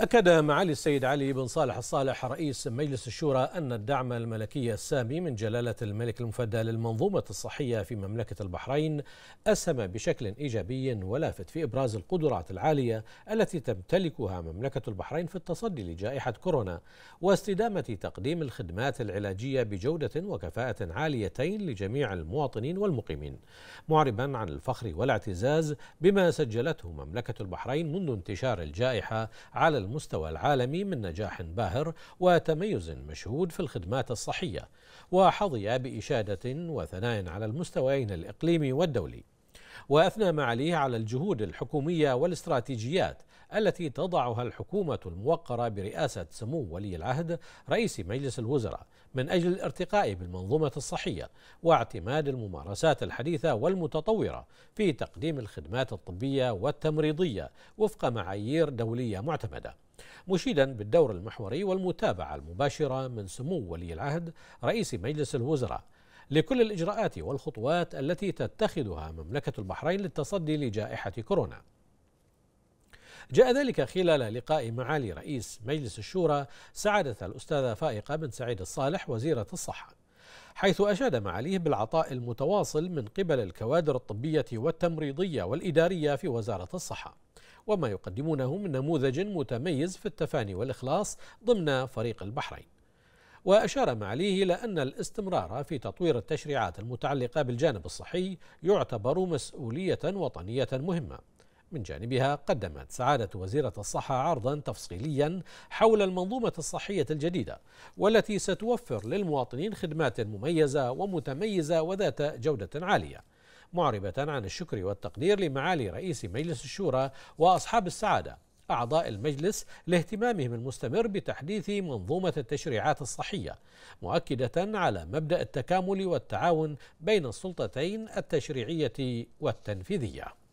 أكد معالي السيد علي بن صالح الصالح رئيس مجلس الشورى أن الدعم الملكي السامي من جلالة الملك المفدى للمنظومة الصحية في مملكة البحرين أسهم بشكل إيجابي ولافت في إبراز القدرات العالية التي تمتلكها مملكة البحرين في التصدي لجائحة كورونا واستدامة تقديم الخدمات العلاجية بجودة وكفاءة عاليتين لجميع المواطنين والمقيمين معربا عن الفخر والاعتزاز بما سجلته مملكة البحرين منذ انتشار الجائحة على المستوى العالمي من نجاح باهر وتميز مشهود في الخدمات الصحية وحظي بإشادة وثناء على المستويين الإقليمي والدولي وأثنى معاليه على الجهود الحكومية والاستراتيجيات التي تضعها الحكومة الموقرة برئاسة سمو ولي العهد رئيس مجلس الوزراء من أجل الارتقاء بالمنظومة الصحية واعتماد الممارسات الحديثة والمتطورة في تقديم الخدمات الطبية والتمريضية وفق معايير دولية معتمدة. مشيدا بالدور المحوري والمتابعة المباشرة من سمو ولي العهد رئيس مجلس الوزراء لكل الإجراءات والخطوات التي تتخذها مملكة البحرين للتصدي لجائحة كورونا. جاء ذلك خلال لقاء معالي رئيس مجلس الشورى سعادة الأستاذة فائقة بن سعيد الصالح وزيرة الصحة حيث أشاد معاليه بالعطاء المتواصل من قبل الكوادر الطبية والتمريضية والإدارية في وزارة الصحة وما يقدمونه من نموذج متميز في التفاني والإخلاص ضمن فريق البحرين وأشار معاليه إلى أن الاستمرار في تطوير التشريعات المتعلقة بالجانب الصحي يعتبر مسؤولية وطنية مهمة من جانبها قدمت سعادة وزيرة الصحة عرضا تفصيليا حول المنظومة الصحية الجديدة والتي ستوفر للمواطنين خدمات مميزة ومتميزة وذات جودة عالية معربة عن الشكر والتقدير لمعالي رئيس مجلس الشورى وأصحاب السعادة أعضاء المجلس لاهتمامهم المستمر بتحديث منظومة التشريعات الصحية مؤكدة على مبدأ التكامل والتعاون بين السلطتين التشريعية والتنفيذية